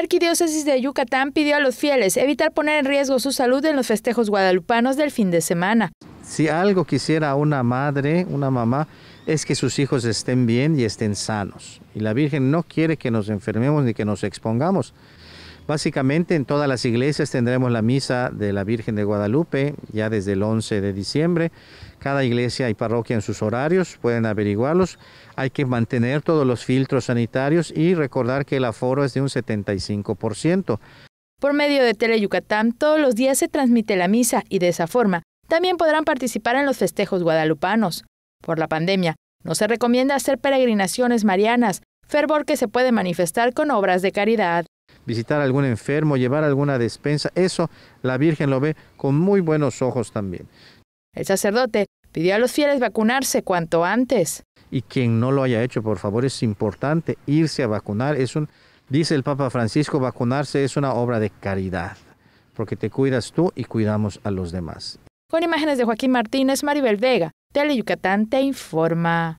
La Arquidiócesis de Yucatán pidió a los fieles evitar poner en riesgo su salud en los festejos guadalupanos del fin de semana. Si algo quisiera una madre, una mamá, es que sus hijos estén bien y estén sanos. Y la Virgen no quiere que nos enfermemos ni que nos expongamos. Básicamente en todas las iglesias tendremos la misa de la Virgen de Guadalupe ya desde el 11 de diciembre. Cada iglesia y parroquia en sus horarios, pueden averiguarlos. Hay que mantener todos los filtros sanitarios y recordar que el aforo es de un 75%. Por medio de Tele Yucatán, todos los días se transmite la misa y de esa forma también podrán participar en los festejos guadalupanos. Por la pandemia, no se recomienda hacer peregrinaciones marianas, fervor que se puede manifestar con obras de caridad visitar a algún enfermo, llevar alguna despensa. Eso la Virgen lo ve con muy buenos ojos también. El sacerdote pidió a los fieles vacunarse cuanto antes. Y quien no lo haya hecho, por favor, es importante irse a vacunar. Es un, dice el Papa Francisco, vacunarse es una obra de caridad, porque te cuidas tú y cuidamos a los demás. Con imágenes de Joaquín Martínez, Maribel Vega, Tele Yucatán te informa.